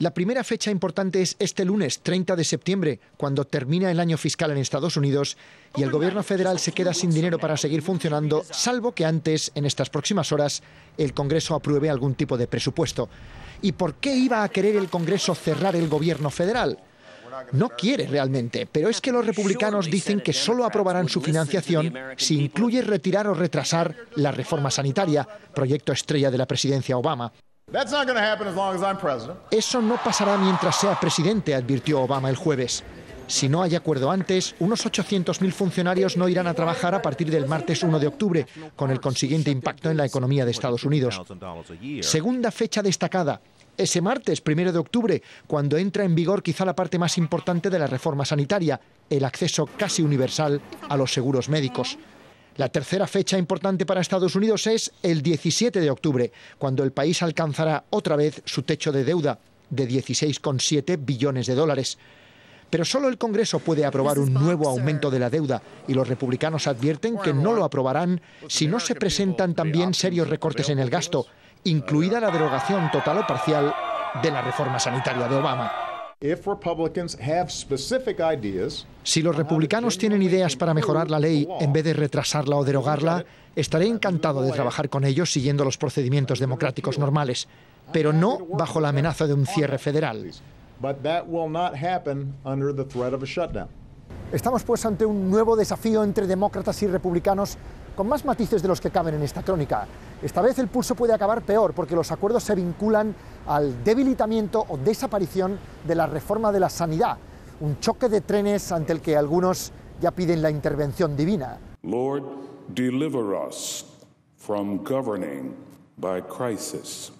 La primera fecha importante es este lunes, 30 de septiembre, cuando termina el año fiscal en Estados Unidos y el gobierno federal se queda sin dinero para seguir funcionando, salvo que antes, en estas próximas horas, el Congreso apruebe algún tipo de presupuesto. ¿Y por qué iba a querer el Congreso cerrar el gobierno federal? No quiere realmente, pero es que los republicanos dicen que solo aprobarán su financiación si incluye retirar o retrasar la reforma sanitaria, proyecto estrella de la presidencia Obama. Eso no pasará mientras sea presidente, advirtió Obama el jueves. Si no hay acuerdo antes, unos 800.000 funcionarios no irán a trabajar a partir del martes 1 de octubre, con el consiguiente impacto en la economía de Estados Unidos. Segunda fecha destacada, ese martes 1 de octubre, cuando entra en vigor quizá la parte más importante de la reforma sanitaria, el acceso casi universal a los seguros médicos. La tercera fecha importante para Estados Unidos es el 17 de octubre, cuando el país alcanzará otra vez su techo de deuda de 16,7 billones de dólares. Pero solo el Congreso puede aprobar un nuevo aumento de la deuda y los republicanos advierten que no lo aprobarán pues si no se presentan también serios recortes en el gasto, incluida la derogación total o parcial de la reforma sanitaria de Obama. Si los republicanos tienen ideas para mejorar la ley en vez de retrasarla o derogarla, estaré encantado de trabajar con ellos siguiendo los procedimientos democráticos normales, pero no bajo la amenaza de un cierre federal. Estamos pues ante un nuevo desafío entre demócratas y republicanos con más matices de los que caben en esta crónica. Esta vez el pulso puede acabar peor porque los acuerdos se vinculan al debilitamiento o desaparición de la reforma de la sanidad, un choque de trenes ante el que algunos ya piden la intervención divina. crisis.